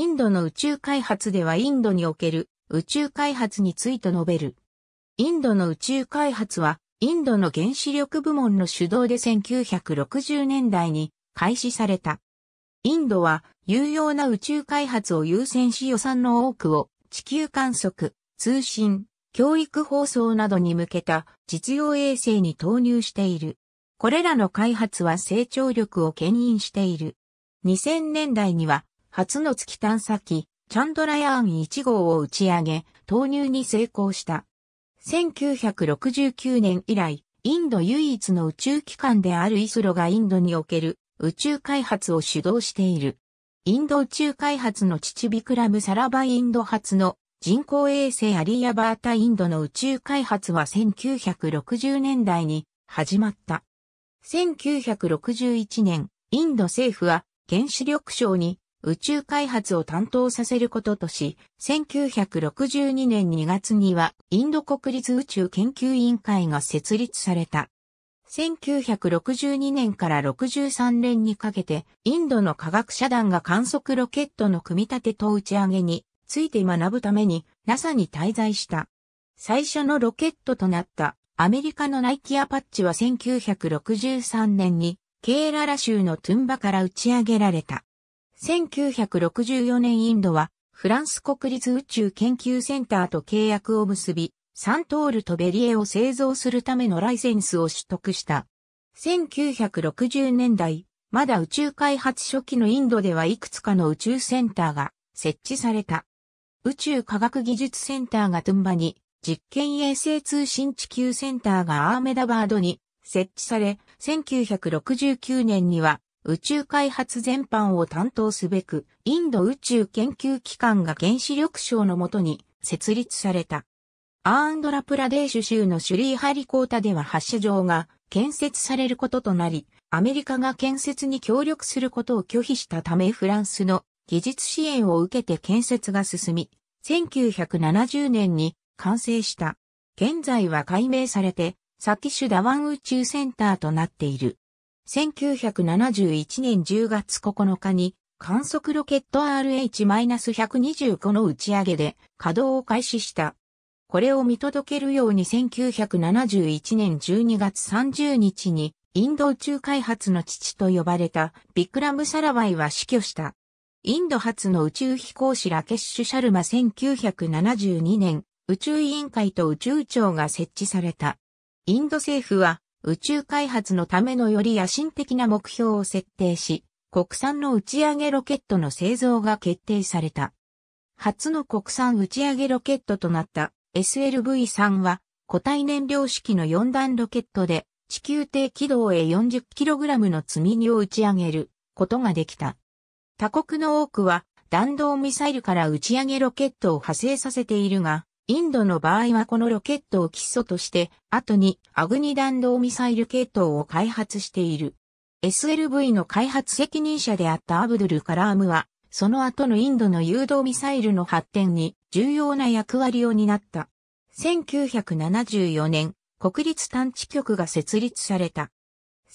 インドの宇宙開発ではインドにおける宇宙開発について述べる。インドの宇宙開発は、インドの原子力部門の主導で1960年代に開始された。インドは有用な宇宙開発を優先し予算の多くを地球観測、通信、教育放送などに向けた実用衛星に投入している。これらの開発は成長力を牽引している。2000年代には初の月探査機、チャンドラヤーン1号を打ち上げ、投入に成功した。1969年以来、インド唯一の宇宙機関であるイスロがインドにおける宇宙開発を主導している。インド宇宙開発の父ビクラム・サラバインド発の人工衛星アリヤバータインドの宇宙開発は1960年代に始まった。1961年、インド政府は原子力省に宇宙開発を担当させることとし、1962年2月にはインド国立宇宙研究委員会が設立された。1962年から63年にかけて、インドの科学者団が観測ロケットの組み立てと打ち上げについて学ぶために NASA に滞在した。最初のロケットとなったアメリカのナイキアパッチは1963年にケーララ州のトゥンバから打ち上げられた。1964年インドは、フランス国立宇宙研究センターと契約を結び、サントールとベリエを製造するためのライセンスを取得した。1960年代、まだ宇宙開発初期のインドではいくつかの宇宙センターが設置された。宇宙科学技術センターがトゥンバに、実験衛星通信地球センターがアーメダバードに設置され、1969年には宇宙開発全般を担当すべく、インド宇宙研究機関が原子力省のもとに設立された。アーンドラプラデーシュ州のシュリーハリコータでは発射場が建設されることとなり、アメリカが建設に協力することを拒否したためフランスの技術支援を受けて建設が進み、1970年に完成した。現在は解明されて、サキシュダワン宇宙センターとなっている。1971年10月9日に観測ロケット RH-125 の打ち上げで稼働を開始した。これを見届けるように1971年12月30日にインド宇宙開発の父と呼ばれたビクラム・サラバイは死去した。インド初の宇宙飛行士ラケッシュ・シャルマ1972年宇宙委員会と宇宙庁が設置された。インド政府は宇宙開発のためのより野心的な目標を設定し、国産の打ち上げロケットの製造が決定された。初の国産打ち上げロケットとなった SLV-3 は固体燃料式の4段ロケットで地球低軌道へ 40kg の積み荷を打ち上げることができた。他国の多くは弾道ミサイルから打ち上げロケットを派生させているが、インドの場合はこのロケットを基礎として、後にアグニ弾道ミサイル系統を開発している。SLV の開発責任者であったアブドゥル・カラームは、その後のインドの誘導ミサイルの発展に重要な役割を担った。1974年、国立探知局が設立された。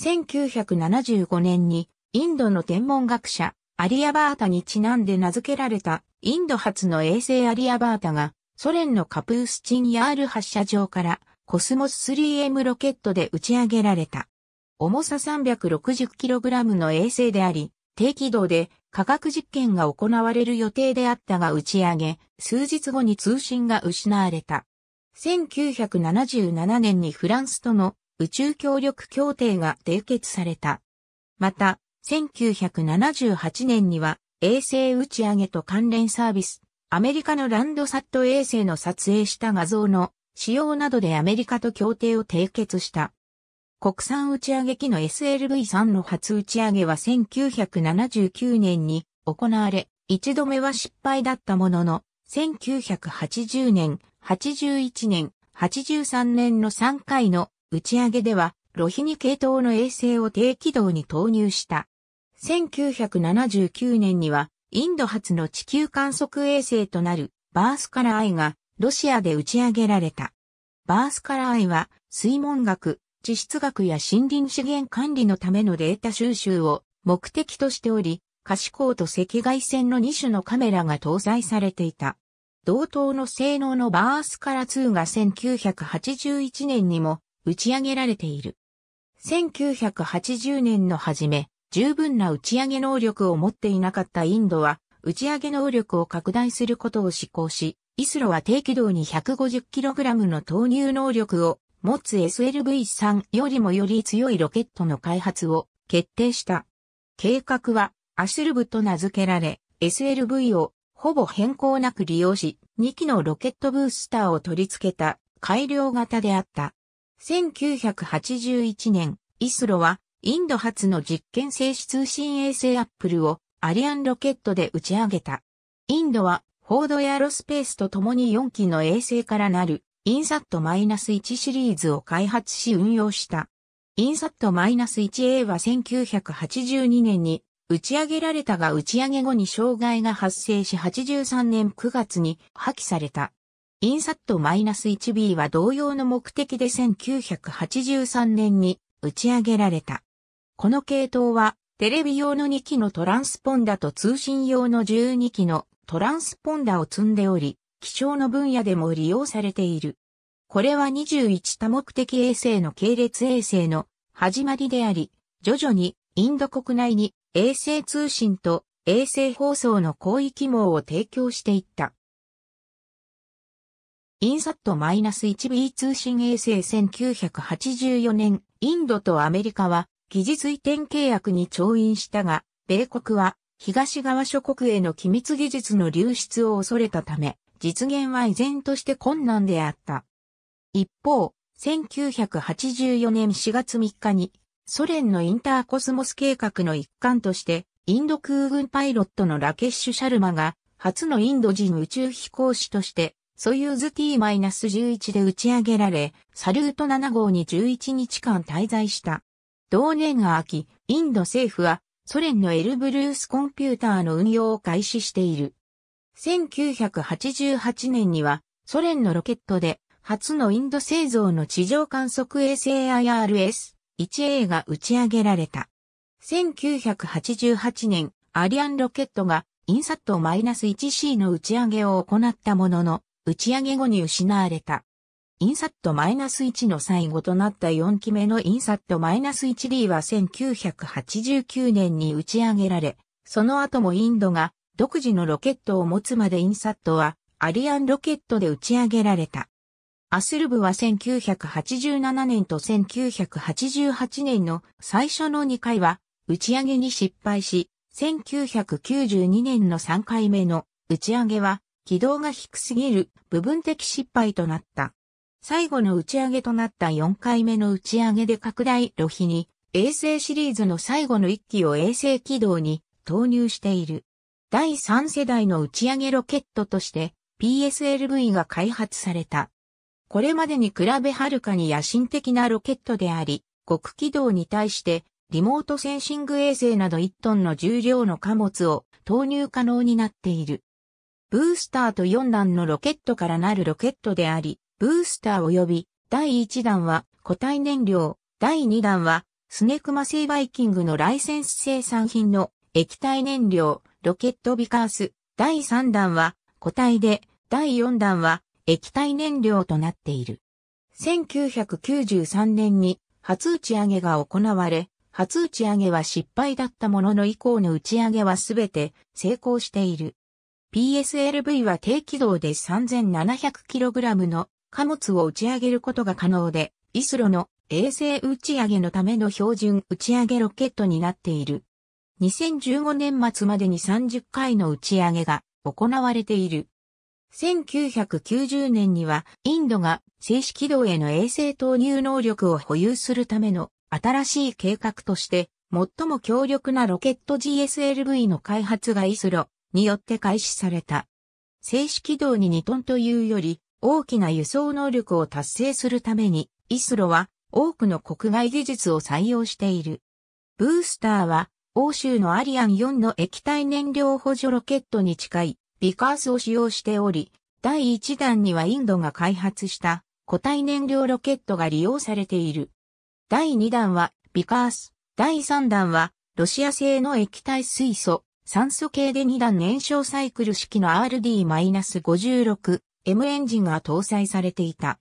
1975年に、インドの天文学者、アリアバータにちなんで名付けられた、インド発の衛星アリアバータが、ソ連のカプースチンヤール発射場からコスモス 3M ロケットで打ち上げられた。重さ 360kg の衛星であり、低軌道で科学実験が行われる予定であったが打ち上げ、数日後に通信が失われた。1977年にフランスとの宇宙協力協定が締結された。また、1978年には衛星打ち上げと関連サービスアメリカのランドサット衛星の撮影した画像の使用などでアメリカと協定を締結した。国産打ち上げ機の SLV-3 の初打ち上げは1979年に行われ、一度目は失敗だったものの、1980年、81年、83年の3回の打ち上げでは、ロヒニ系統の衛星を低軌道に投入した。1979年には、インド初の地球観測衛星となるバースカラアイがロシアで打ち上げられた。バースカラアイは水門学、地質学や森林資源管理のためのデータ収集を目的としており、可視光と赤外線の2種のカメラが搭載されていた。同等の性能のバースカラ2が1981年にも打ち上げられている。1980年の初め、十分な打ち上げ能力を持っていなかったインドは、打ち上げ能力を拡大することを施行し、イスロは低軌道に 150kg の投入能力を持つ SLV-3 よりもより強いロケットの開発を決定した。計画はアシルブと名付けられ、SLV をほぼ変更なく利用し、2機のロケットブースターを取り付けた改良型であった。1981年、イスロはインド初の実験性子通信衛星アップルをアリアンロケットで打ち上げた。インドは、フォードエアロスペースと共に4機の衛星からなる、インサット -1 シリーズを開発し運用した。インサット -1A は1982年に打ち上げられたが打ち上げ後に障害が発生し83年9月に破棄された。インサット -1B は同様の目的で1983年に打ち上げられた。この系統は、テレビ用の2機のトランスポンダと通信用の12機のトランスポンダを積んでおり、気象の分野でも利用されている。これは21多目的衛星の系列衛星の始まりであり、徐々にインド国内に衛星通信と衛星放送の広域網を提供していった。インサット -1B 通信衛星1984年、インドとアメリカは技術移転契約に調印したが、米国は東側諸国への機密技術の流出を恐れたため、実現は依然として困難であった。一方、1984年4月3日に、ソ連のインターコスモス計画の一環として、インド空軍パイロットのラケッシュ・シャルマが、初のインド人宇宙飛行士として、ソユーズ T-11 で打ち上げられ、サルート7号に11日間滞在した。同年秋、インド政府はソ連のエルブルースコンピューターの運用を開始している。1988年にはソ連のロケットで初のインド製造の地上観測衛星 IRS-1A が打ち上げられた。1988年、アリアンロケットがインサット -1C の打ち上げを行ったものの、打ち上げ後に失われた。インサット -1 の最後となった4期目のインサット -1D は1989年に打ち上げられ、その後もインドが独自のロケットを持つまでインサットはアリアンロケットで打ち上げられた。アスルブは1987年と1988年の最初の2回は打ち上げに失敗し、1992年の3回目の打ち上げは軌道が低すぎる部分的失敗となった。最後の打ち上げとなった4回目の打ち上げで拡大露比に衛星シリーズの最後の1機を衛星軌道に投入している。第3世代の打ち上げロケットとして PSLV が開発された。これまでに比べはるかに野心的なロケットであり、極軌道に対してリモートセンシング衛星など1トンの重量の貨物を投入可能になっている。ブースターと4段のロケットからなるロケットであり、ブースター及び第1弾は固体燃料、第2弾はスネクマ製バイキングのライセンス生産品の液体燃料、ロケットビカース、第3弾は固体で、第4弾は液体燃料となっている。1993年に初打ち上げが行われ、初打ち上げは失敗だったものの以降の打ち上げはすべて成功している。PSLV は低軌道で 3700kg の貨物を打ち上げることが可能で、イスロの衛星打ち上げのための標準打ち上げロケットになっている。2015年末までに30回の打ち上げが行われている。1990年にはインドが静止軌道への衛星投入能力を保有するための新しい計画として最も強力なロケット GSLV の開発がイスロによって開始された。静止軌道に2トンというより大きな輸送能力を達成するために、イスロは多くの国外技術を採用している。ブースターは、欧州のアリアン4の液体燃料補助ロケットに近いビカースを使用しており、第1弾にはインドが開発した固体燃料ロケットが利用されている。第2弾はビカース、第3弾はロシア製の液体水素、酸素系で2段燃焼サイクル式の RD-56 M エンジンが搭載されていた。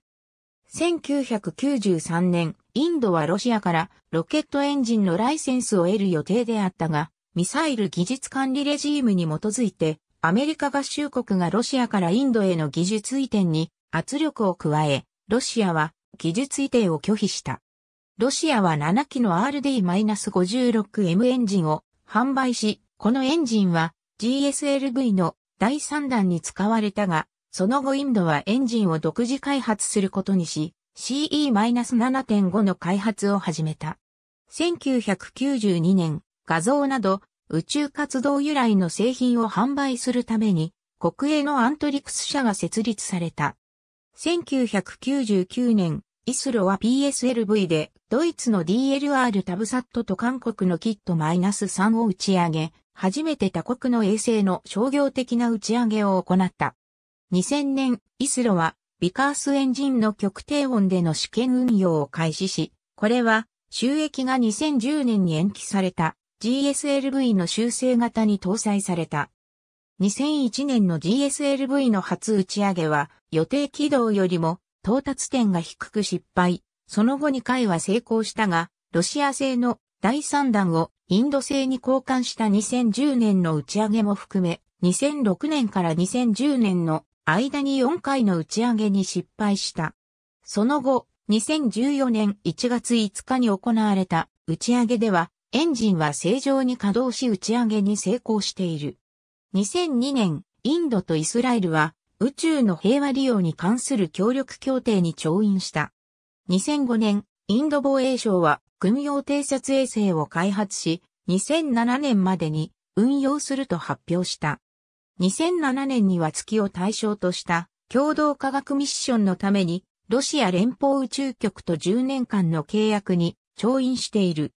1993年、インドはロシアからロケットエンジンのライセンスを得る予定であったが、ミサイル技術管理レジームに基づいて、アメリカ合衆国がロシアからインドへの技術移転に圧力を加え、ロシアは技術移転を拒否した。ロシアは7機の RD-56M エンジンを販売し、このエンジンは GSLV の第3弾に使われたが、その後インドはエンジンを独自開発することにし、CE-7.5 の開発を始めた。1992年、画像など宇宙活動由来の製品を販売するために、国営のアントリクス社が設立された。1999年、イスロは PSLV でドイツの DLR タブサットと韓国のキット -3 を打ち上げ、初めて他国の衛星の商業的な打ち上げを行った。2000年、イスロは、ビカースエンジンの極低温での試験運用を開始し、これは、収益が2010年に延期された GSLV の修正型に搭載された。2001年の GSLV の初打ち上げは予定軌道よりも到達点が低く失敗。その後2回は成功したが、ロシア製の第3弾をインド製に交換した2010年の打ち上げも含め、2006年から2010年の間に4回の打ち上げに失敗した。その後、2014年1月5日に行われた打ち上げでは、エンジンは正常に稼働し打ち上げに成功している。2002年、インドとイスラエルは宇宙の平和利用に関する協力協定に調印した。2005年、インド防衛省は軍用偵察衛星を開発し、2007年までに運用すると発表した。2007年には月を対象とした共同科学ミッションのためにロシア連邦宇宙局と10年間の契約に調印している。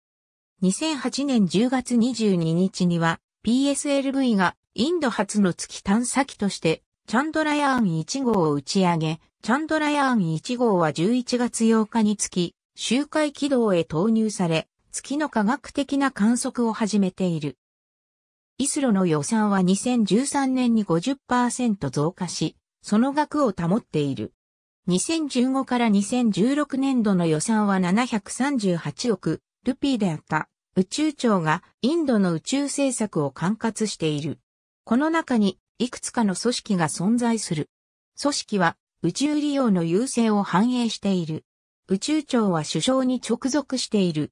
2008年10月22日には PSLV がインド初の月探査機としてチャンドラヤーン1号を打ち上げ、チャンドラヤーン1号は11月8日につき、周回軌道へ投入され、月の科学的な観測を始めている。イスロの予算は2013年に50%増加し、その額を保っている。2015から2016年度の予算は738億ルピーであった宇宙庁がインドの宇宙政策を管轄している。この中にいくつかの組織が存在する。組織は宇宙利用の優勢を反映している。宇宙庁は首相に直属している。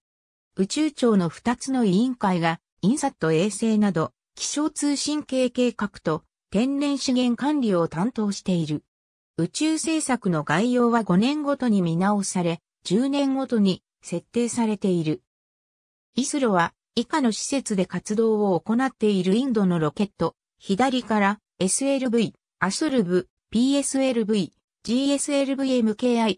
宇宙庁の2つの委員会がインサット衛星など、気象通信系計画と天然資源管理を担当している。宇宙政策の概要は5年ごとに見直され、10年ごとに設定されている。イスロは以下の施設で活動を行っているインドのロケット、左から SLV、アスルブ、PSLV、GSLVMKI2、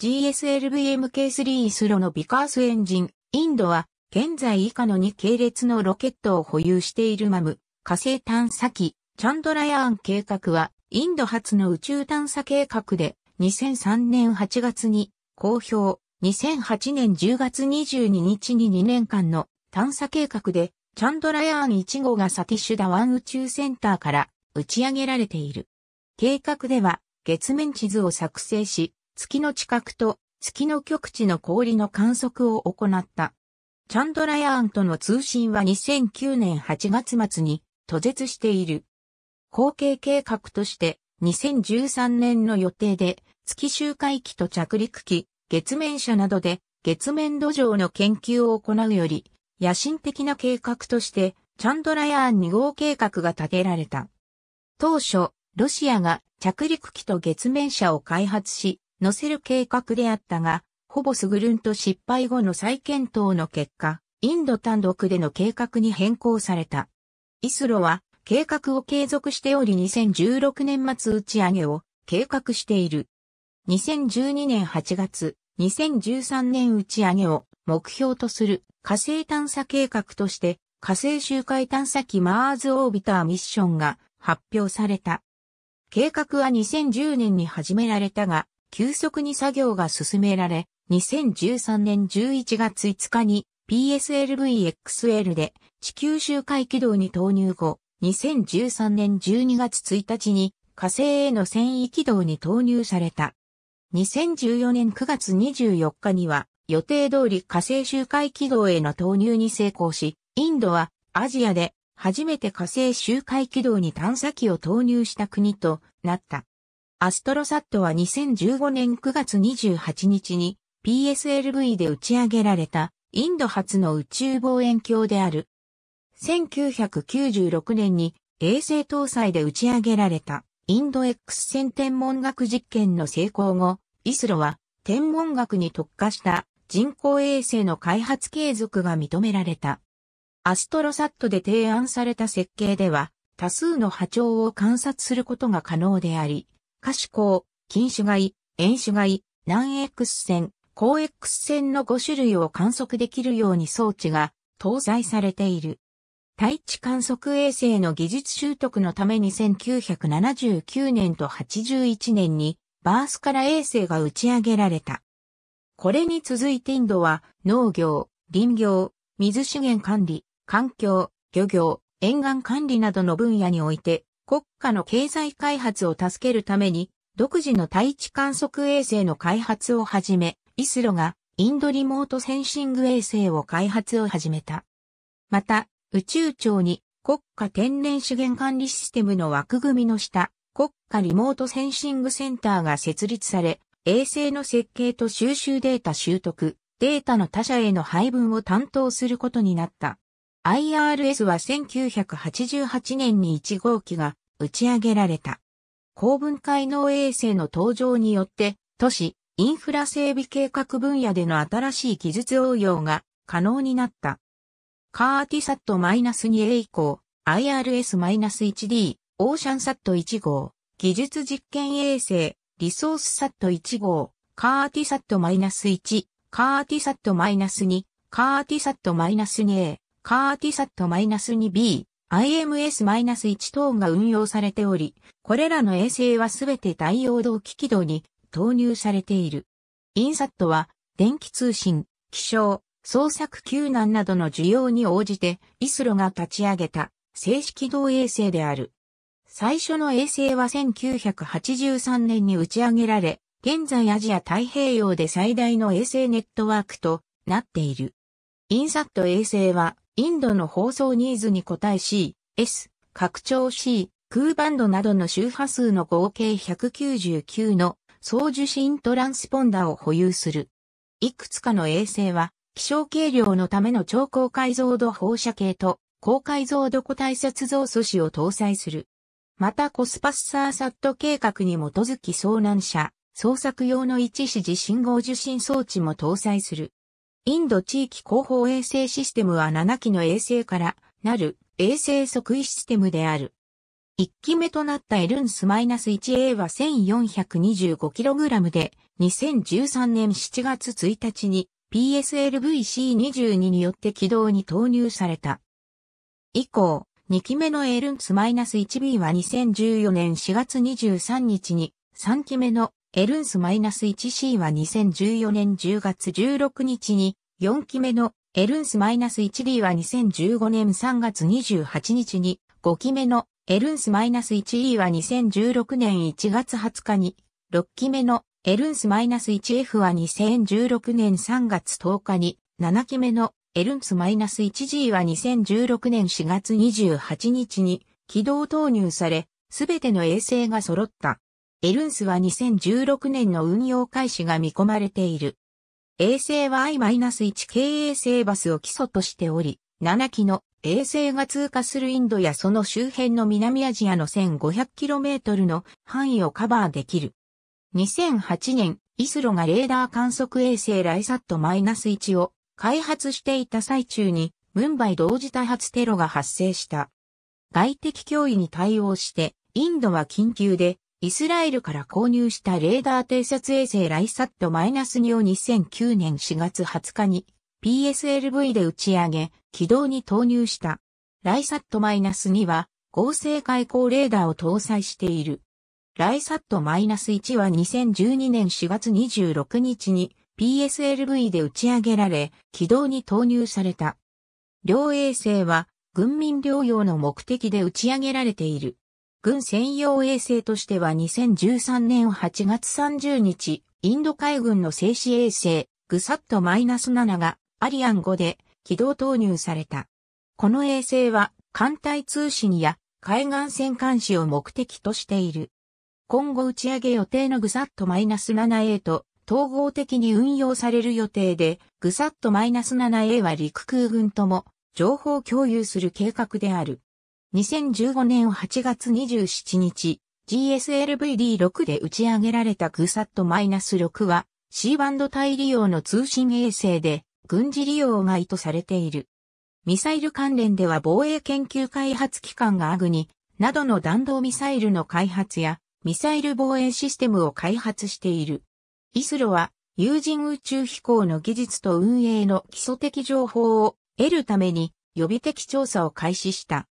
GSLVMK3 イスロのビカースエンジン、インドは現在以下の2系列のロケットを保有しているマム、火星探査機、チャンドラヤーン計画は、インド初の宇宙探査計画で、2003年8月に公表、2008年10月22日に2年間の探査計画で、チャンドラヤーン1号がサティッシュダワン宇宙センターから打ち上げられている。計画では、月面地図を作成し、月の地殻と月の極地の氷の観測を行った。チャンドラヤーンとの通信は2009年8月末に途絶している。後継計画として2013年の予定で月周回機と着陸機、月面車などで月面土壌の研究を行うより野心的な計画としてチャンドラヤーン2号計画が立てられた。当初、ロシアが着陸機と月面車を開発し、乗せる計画であったが、ほぼすぐるんと失敗後の再検討の結果、インド単独での計画に変更された。イスロは計画を継続しており2016年末打ち上げを計画している。2012年8月、2013年打ち上げを目標とする火星探査計画として火星周回探査機マーズオービターミッションが発表された。計画は2010年に始められたが、急速に作業が進められ、2013年11月5日に PSLVXL で地球周回軌道に投入後、2013年12月1日に火星への繊維軌道に投入された。2014年9月24日には予定通り火星周回軌道への投入に成功し、インドはアジアで初めて火星周回軌道に探査機を投入した国となった。アストロサットは2015年9月28日に PSLV で打ち上げられたインド初の宇宙望遠鏡である。1996年に衛星搭載で打ち上げられたインド X 線天文学実験の成功後、イスロは天文学に特化した人工衛星の開発継続が認められた。アストロサットで提案された設計では多数の波長を観察することが可能であり、可視光、近視外、遠視外、南 X 線、高 X 線の5種類を観測できるように装置が搭載されている。対地観測衛星の技術習得のために1979年と81年にバースから衛星が打ち上げられた。これに続いてインドは農業、林業、水資源管理、環境、漁業、沿岸管理などの分野において国家の経済開発を助けるために独自の対地観測衛星の開発をはじめイスロがインドリモートセンシング衛星を開発を始めた。また、宇宙庁に国家天然資源管理システムの枠組みの下、国家リモートセンシングセンターが設立され、衛星の設計と収集データ習得、データの他社への配分を担当することになった。IRS は1988年に1号機が打ち上げられた。高分解能衛星の登場によって、都市、インフラ整備計画分野での新しい技術応用が可能になった。カーティサット -2A 以降、IRS-1D、オーシャンサット1号、技術実験衛星、リソースサット1号、カーティサット -1、カーティサット -2、カーティサット -2A、カーティサット -2B、IMS-1 等が運用されており、これらの衛星はすべて太陽動機軌道に投入されている。インサットは、電気通信、気象、捜索救難などの需要に応じて、イスロが立ち上げた、正式動衛星である。最初の衛星は1983年に打ち上げられ、現在アジア太平洋で最大の衛星ネットワークとなっている。インサット衛星は、インドの放送ニーズに応え C、S、拡張 C、空バンドなどの周波数の合計199の送受信トランスポンダを保有する。いくつかの衛星は、気象計量のための超高解像度放射系と高解像度個体接像素子を搭載する。またコスパスサーサット計画に基づき遭難者、捜索用の一指示信号受信装置も搭載する。インド地域広報衛星システムは7機の衛星からなる衛星測位システムである。1期目となったエルンス -1A は 1425kg で、2013年7月1日に PSLVC22 によって軌道に投入された。以降、2期目のエルンス -1B は2014年4月23日に、3期目のエルンス -1C は2014年10月16日に、4期目のエルンス -1D は2015年3月28日に、5期目のエルンス -1E は2016年1月20日に、6期目のエルンス -1F は2016年3月10日に、7期目のエルンス -1G は2016年4月28日に軌道投入され、すべての衛星が揃った。エルンスは2016年の運用開始が見込まれている。衛星は I-1 k 衛星バスを基礎としており、7機の衛星が通過するインドやその周辺の南アジアの 1500km の範囲をカバーできる。2008年、イスロがレーダー観測衛星ライサット -1 を開発していた最中に、ムンバイ同時多発テロが発生した。外的脅威に対応して、インドは緊急で、イスラエルから購入したレーダー偵察衛星ライサット -2 を2009年4月20日に PSLV で打ち上げ、軌道に投入した。ライサット -2 は合成開口レーダーを搭載している。ライサット -1 は2012年4月26日に PSLV で打ち上げられ、軌道に投入された。両衛星は軍民療養の目的で打ち上げられている。軍専用衛星としては2013年8月30日、インド海軍の静止衛星、グサット -7 がアリアン5で軌道投入された。この衛星は艦隊通信や海岸線監視を目的としている。今後打ち上げ予定のグサット -7A と統合的に運用される予定で、グサット -7A は陸空軍とも情報共有する計画である。2015年8月27日、GSLVD6 で打ち上げられたグサット -6 は C バンド帯利用の通信衛星で軍事利用が意図されている。ミサイル関連では防衛研究開発機関がアグニなどの弾道ミサイルの開発やミサイル防衛システムを開発している。イスロは有人宇宙飛行の技術と運営の基礎的情報を得るために予備的調査を開始した。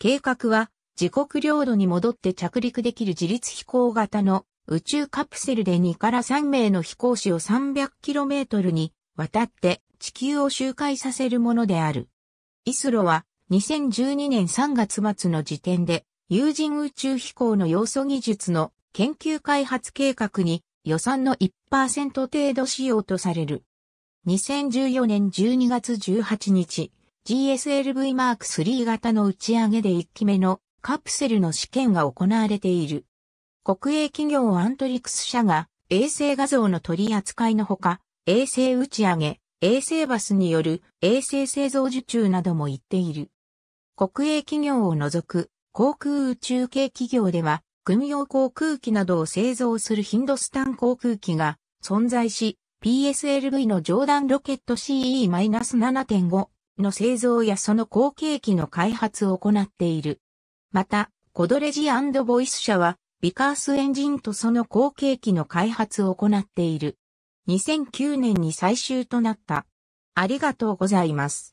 計画は自国領土に戻って着陸できる自立飛行型の宇宙カプセルで2から3名の飛行士を 300km にわたって地球を周回させるものである。イスロは2012年3月末の時点で有人宇宙飛行の要素技術の研究開発計画に予算の1%程度使用とされる。2014年12月18日、GSLV マーク3型の打ち上げで1機目のカプセルの試験が行われている。国営企業アントリクス社が衛星画像の取り扱いのほか、衛星打ち上げ、衛星バスによる衛星製造受注なども言っている。国営企業を除く航空宇宙系企業では、軍用航空機などを製造するヒンドスタン航空機が存在し、PSLV の上段ロケット CE-7.5 の製造やその後継機の開発を行っている。また、コドレジボイス社は、ビカースエンジンとその後継機の開発を行っている。2009年に最終となった。ありがとうございます。